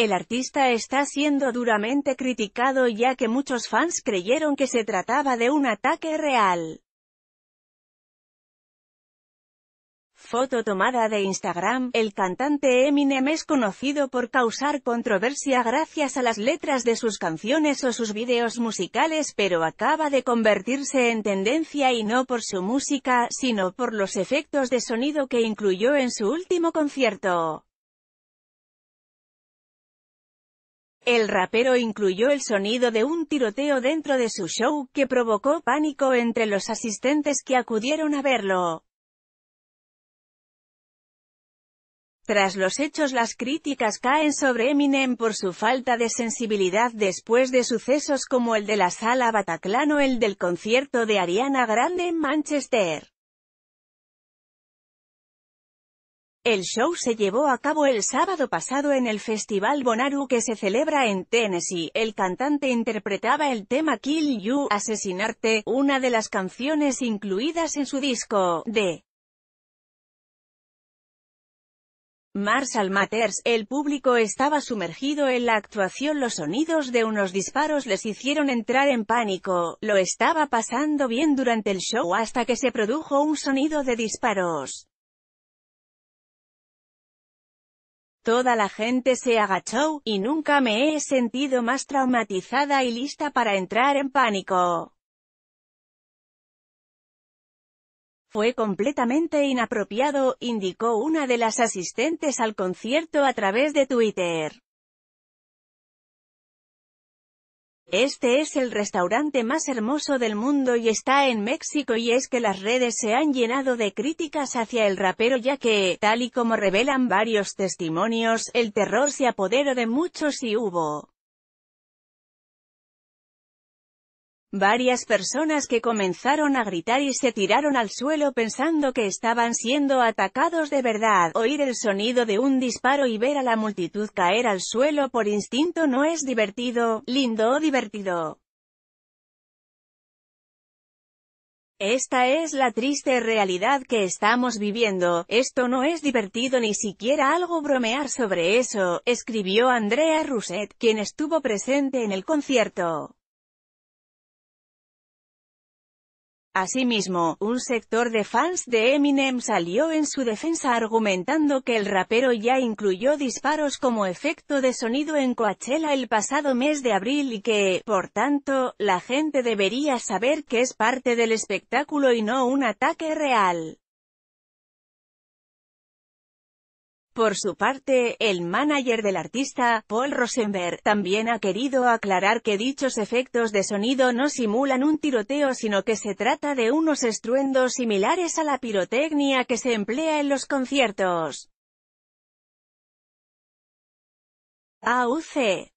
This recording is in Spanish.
El artista está siendo duramente criticado ya que muchos fans creyeron que se trataba de un ataque real. Foto tomada de Instagram, el cantante Eminem es conocido por causar controversia gracias a las letras de sus canciones o sus videos musicales pero acaba de convertirse en tendencia y no por su música, sino por los efectos de sonido que incluyó en su último concierto. El rapero incluyó el sonido de un tiroteo dentro de su show que provocó pánico entre los asistentes que acudieron a verlo. Tras los hechos las críticas caen sobre Eminem por su falta de sensibilidad después de sucesos como el de la sala Bataclan o el del concierto de Ariana Grande en Manchester. El show se llevó a cabo el sábado pasado en el Festival Bonaru que se celebra en Tennessee. El cantante interpretaba el tema Kill You, Asesinarte, una de las canciones incluidas en su disco, de Marshall Matters, el público estaba sumergido en la actuación los sonidos de unos disparos les hicieron entrar en pánico, lo estaba pasando bien durante el show hasta que se produjo un sonido de disparos. Toda la gente se agachó, y nunca me he sentido más traumatizada y lista para entrar en pánico. Fue completamente inapropiado, indicó una de las asistentes al concierto a través de Twitter. Este es el restaurante más hermoso del mundo y está en México y es que las redes se han llenado de críticas hacia el rapero ya que, tal y como revelan varios testimonios, el terror se apoderó de muchos y hubo Varias personas que comenzaron a gritar y se tiraron al suelo pensando que estaban siendo atacados de verdad. Oír el sonido de un disparo y ver a la multitud caer al suelo por instinto no es divertido, lindo o divertido. Esta es la triste realidad que estamos viviendo, esto no es divertido ni siquiera algo bromear sobre eso, escribió Andrea Rousset, quien estuvo presente en el concierto. Asimismo, un sector de fans de Eminem salió en su defensa argumentando que el rapero ya incluyó disparos como efecto de sonido en Coachella el pasado mes de abril y que, por tanto, la gente debería saber que es parte del espectáculo y no un ataque real. Por su parte, el manager del artista, Paul Rosenberg, también ha querido aclarar que dichos efectos de sonido no simulan un tiroteo sino que se trata de unos estruendos similares a la pirotecnia que se emplea en los conciertos. AUC